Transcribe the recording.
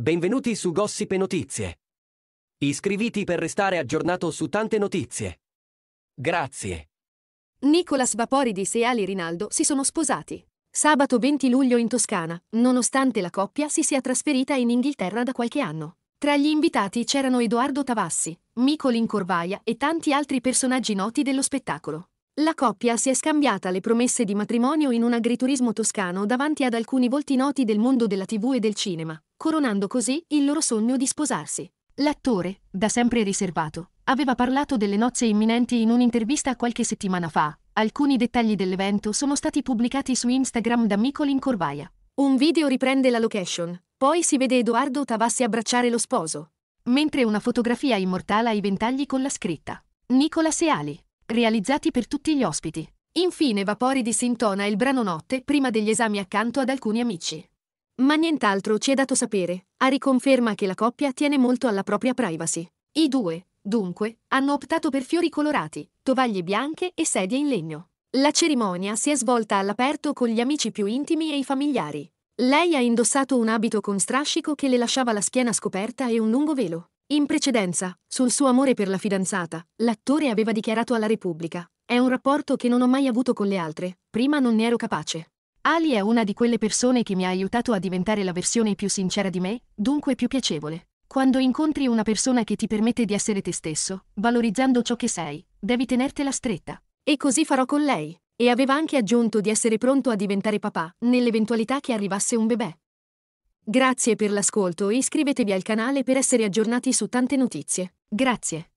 Benvenuti su Gossip e Notizie. Iscriviti per restare aggiornato su tante notizie. Grazie. Nicolas Vaporidis e Ali Rinaldo si sono sposati. Sabato 20 luglio in Toscana, nonostante la coppia si sia trasferita in Inghilterra da qualche anno. Tra gli invitati c'erano Edoardo Tavassi, Micolin Corvaia e tanti altri personaggi noti dello spettacolo. La coppia si è scambiata le promesse di matrimonio in un agriturismo toscano davanti ad alcuni volti noti del mondo della TV e del cinema coronando così il loro sogno di sposarsi. L'attore, da sempre riservato, aveva parlato delle nozze imminenti in un'intervista qualche settimana fa. Alcuni dettagli dell'evento sono stati pubblicati su Instagram da Micol Corvaia. Un video riprende la location, poi si vede Edoardo Tavassi abbracciare lo sposo. Mentre una fotografia immortala i ventagli con la scritta Nicola Seali, realizzati per tutti gli ospiti. Infine Vapori di Sintona il brano Notte prima degli esami accanto ad alcuni amici. Ma nient'altro ci è dato sapere, a riconferma che la coppia tiene molto alla propria privacy. I due, dunque, hanno optato per fiori colorati, tovaglie bianche e sedie in legno. La cerimonia si è svolta all'aperto con gli amici più intimi e i familiari. Lei ha indossato un abito con strascico che le lasciava la schiena scoperta e un lungo velo. In precedenza, sul suo amore per la fidanzata, l'attore aveva dichiarato alla Repubblica: È un rapporto che non ho mai avuto con le altre, prima non ne ero capace. Ali è una di quelle persone che mi ha aiutato a diventare la versione più sincera di me, dunque più piacevole. Quando incontri una persona che ti permette di essere te stesso, valorizzando ciò che sei, devi tenertela stretta. E così farò con lei. E aveva anche aggiunto di essere pronto a diventare papà, nell'eventualità che arrivasse un bebè. Grazie per l'ascolto e iscrivetevi al canale per essere aggiornati su tante notizie. Grazie.